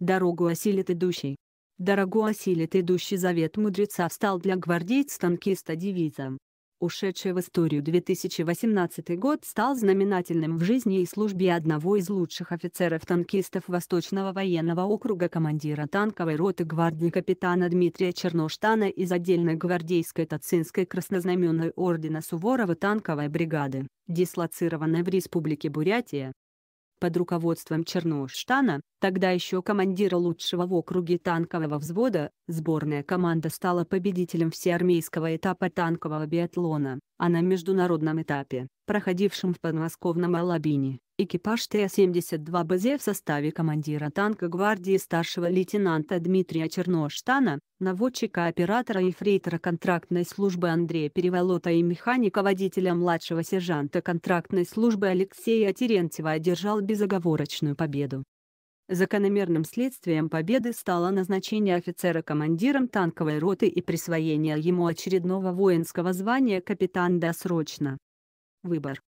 Дорогу осилит идущий. Дорогу осилит идущий завет мудреца стал для гвардейц-танкиста девизом. Ушедший в историю 2018 год стал знаменательным в жизни и службе одного из лучших офицеров-танкистов Восточного военного округа командира танковой роты гвардии капитана Дмитрия Черноштана из отдельной гвардейской Тацинской краснознаменной ордена Суворова танковой бригады, дислоцированной в Республике Бурятия, под руководством Черноштана, тогда еще командира лучшего в округе танкового взвода, сборная команда стала победителем всеармейского этапа танкового биатлона а на международном этапе, проходившем в подмосковном Алабине, экипаж Т-72БЗ в составе командира танка гвардии старшего лейтенанта Дмитрия Черноштана, наводчика-оператора и фрейтера контрактной службы Андрея Переволота и механика-водителя младшего сержанта контрактной службы Алексея Терентьева одержал безоговорочную победу. Закономерным следствием победы стало назначение офицера командиром танковой роты и присвоение ему очередного воинского звания капитан досрочно. Выбор.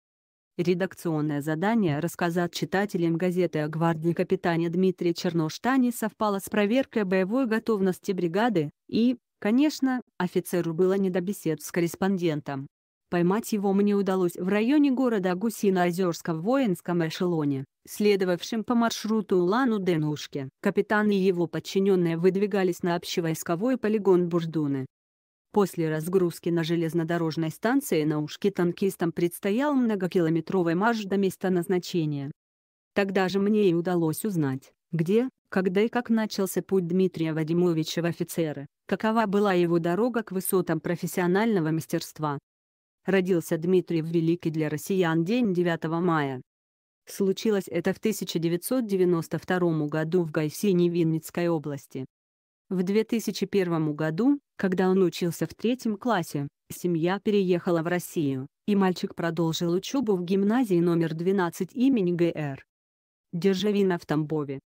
Редакционное задание рассказать читателям газеты о гвардии капитане Дмитрия Черноштани совпало с проверкой боевой готовности бригады, и, конечно, офицеру было не до бесед с корреспондентом. Поймать его мне удалось в районе города Гусино-Озерска в воинском эшелоне, следовавшем по маршруту Улан-Удэ-Нушке. Капитан и его подчиненные выдвигались на общевойсковой полигон Бурдуны. После разгрузки на железнодорожной станции на ушке танкистам предстоял многокилометровый марш до места назначения. Тогда же мне и удалось узнать, где, когда и как начался путь Дмитрия Вадимовича в офицеры, какова была его дорога к высотам профессионального мастерства, родился Дмитрий в Великий для россиян день 9 мая. Случилось это в 1992 году в Гайсине Винницкой области. В 2001 году, когда он учился в третьем классе, семья переехала в Россию, и мальчик продолжил учебу в гимназии номер 12 имени Г.Р. Державина в Тамбове.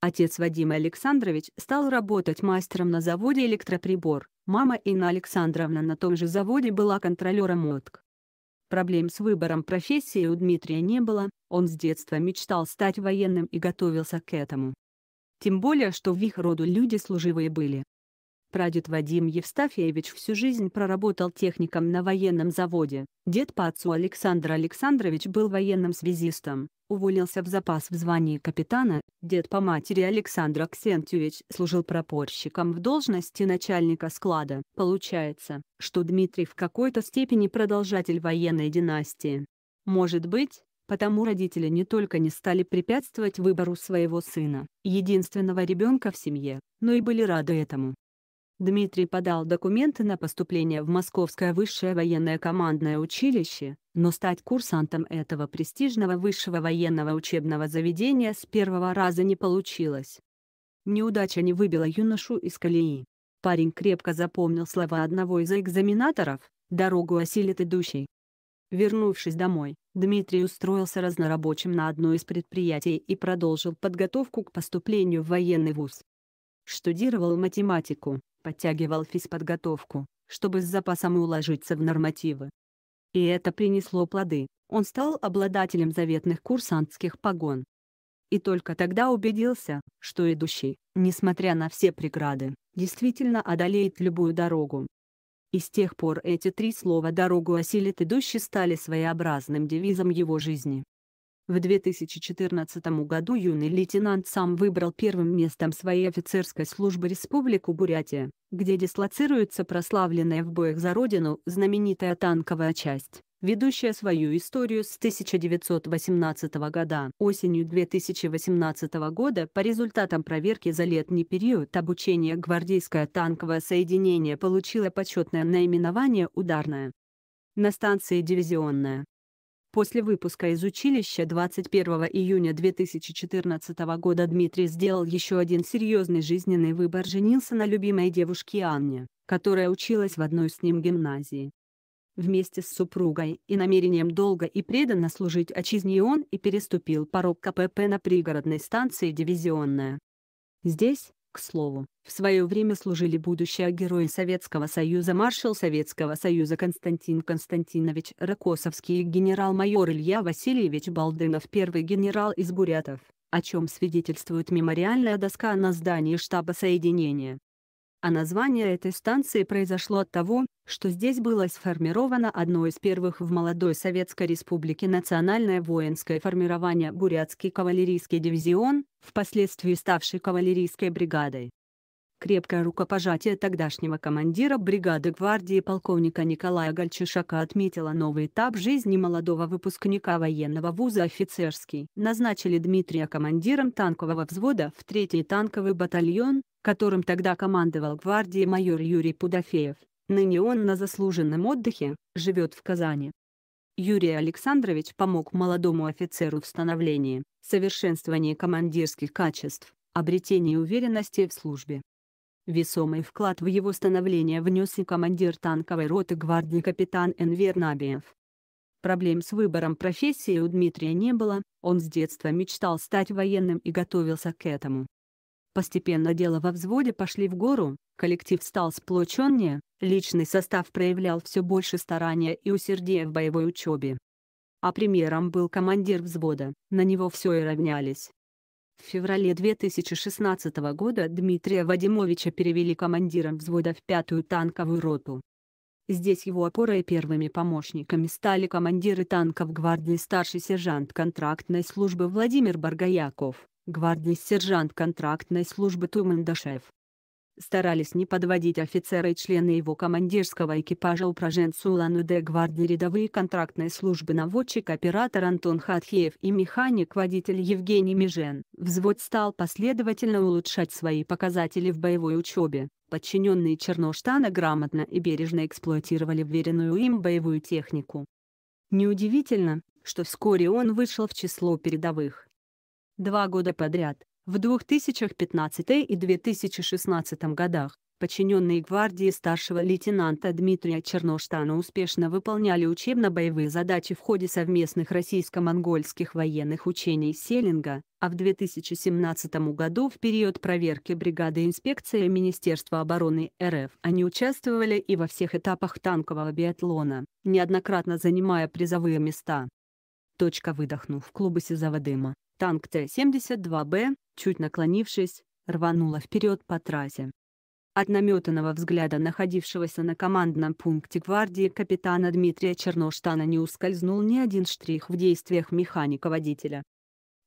Отец Вадима Александрович стал работать мастером на заводе «Электроприбор», мама Инна Александровна на том же заводе была контролером ОТК. Проблем с выбором профессии у Дмитрия не было, он с детства мечтал стать военным и готовился к этому. Тем более, что в их роду люди служивые были. Прадед Вадим Евстафьевич всю жизнь проработал техником на военном заводе. Дед по отцу Александр Александрович был военным связистом, уволился в запас в звании капитана, дед по матери Александр Ксентьевич служил пропорщиком в должности начальника склада. Получается, что Дмитрий в какой-то степени продолжатель военной династии. Может быть, потому родители не только не стали препятствовать выбору своего сына, единственного ребенка в семье, но и были рады этому. Дмитрий подал документы на поступление в Московское высшее военное командное училище, но стать курсантом этого престижного высшего военного учебного заведения с первого раза не получилось. Неудача не выбила юношу из колеи. Парень крепко запомнил слова одного из экзаменаторов «Дорогу осилит идущий». Вернувшись домой, Дмитрий устроился разнорабочим на одно из предприятий и продолжил подготовку к поступлению в военный вуз. Штудировал математику, подтягивал физподготовку, чтобы с запасом уложиться в нормативы. И это принесло плоды, он стал обладателем заветных курсантских погон. И только тогда убедился, что идущий, несмотря на все преграды, действительно одолеет любую дорогу. И с тех пор эти три слова «дорогу осилит идущий» стали своеобразным девизом его жизни. В 2014 году юный лейтенант сам выбрал первым местом своей офицерской службы Республику Бурятия, где дислоцируется прославленная в боях за родину знаменитая танковая часть ведущая свою историю с 1918 года. Осенью 2018 года по результатам проверки за летний период обучения гвардейское танковое соединение получило почетное наименование «Ударное». На станции «Дивизионная» После выпуска из училища 21 июня 2014 года Дмитрий сделал еще один серьезный жизненный выбор – женился на любимой девушке Анне, которая училась в одной с ним гимназии. Вместе с супругой и намерением долго и преданно служить отчизне он и переступил порог КПП на пригородной станции «Дивизионная». Здесь, к слову, в свое время служили будущие герои Советского Союза маршал Советского Союза Константин Константинович Рокоссовский и генерал-майор Илья Васильевич Балдынов первый генерал из бурятов, о чем свидетельствует мемориальная доска на здании штаба соединения а название этой станции произошло от того, что здесь было сформировано одно из первых в молодой Советской Республике национальное воинское формирование Бурятский кавалерийский дивизион, впоследствии ставший кавалерийской бригадой. Крепкое рукопожатие тогдашнего командира бригады гвардии полковника Николая Гальчишака отметило новый этап жизни молодого выпускника военного вуза офицерский. Назначили Дмитрия командиром танкового взвода в 3-й танковый батальон, которым тогда командовал гвардией майор Юрий Пудофеев, ныне он на заслуженном отдыхе, живет в Казани. Юрий Александрович помог молодому офицеру в становлении, совершенствовании командирских качеств, обретении уверенности в службе. Весомый вклад в его становление внес и командир танковой роты гвардии капитан Энвер Набиев. Проблем с выбором профессии у Дмитрия не было, он с детства мечтал стать военным и готовился к этому. Постепенно дело во взводе пошли в гору, коллектив стал сплоченнее, личный состав проявлял все больше старания и усердия в боевой учебе. А примером был командир взвода, на него все и равнялись. В феврале 2016 года Дмитрия Вадимовича перевели командиром взвода в пятую танковую роту. Здесь его опорой и первыми помощниками стали командиры танков гвардии старший сержант контрактной службы Владимир Баргаяков гвардии сержант контрактной службы Тумандашев. Старались не подводить офицеры и члены его командирского экипажа управленцу Улан-Удэ гвардии рядовые контрактной службы наводчик-оператор Антон Хатхеев и механик-водитель Евгений Межен. Взвод стал последовательно улучшать свои показатели в боевой учебе. Подчиненные Черноштана грамотно и бережно эксплуатировали вверенную им боевую технику. Неудивительно, что вскоре он вышел в число передовых. Два года подряд, в 2015 и 2016 годах, подчиненные гвардии старшего лейтенанта Дмитрия Черноштана успешно выполняли учебно-боевые задачи в ходе совместных российско-монгольских военных учений Селинга, а в 2017 году в период проверки бригады инспекции Министерства обороны РФ они участвовали и во всех этапах танкового биатлона, неоднократно занимая призовые места. Точка выдохнув в клубы сизого дыма, Танк Т-72Б, чуть наклонившись, рванула вперед по трассе. От наметанного взгляда находившегося на командном пункте гвардии капитана Дмитрия Черноштана не ускользнул ни один штрих в действиях механика-водителя.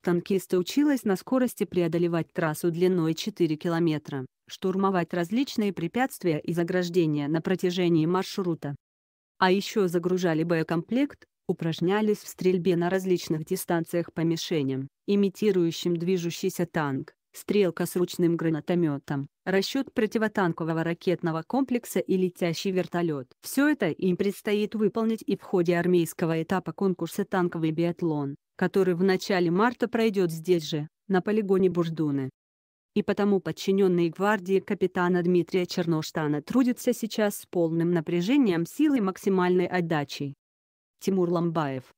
Танкиста училась на скорости преодолевать трассу длиной 4 километра, штурмовать различные препятствия и заграждения на протяжении маршрута. А еще загружали боекомплект, упражнялись в стрельбе на различных дистанциях по мишеням, имитирующим движущийся танк, стрелка с ручным гранатометом, расчет противотанкового ракетного комплекса и летящий вертолет. Все это им предстоит выполнить и в ходе армейского этапа конкурса «Танковый биатлон», который в начале марта пройдет здесь же, на полигоне Бурдуны. И потому подчиненные гвардии капитана Дмитрия Черноштана трудятся сейчас с полным напряжением силы и максимальной отдачей. Тимур Ламбаев.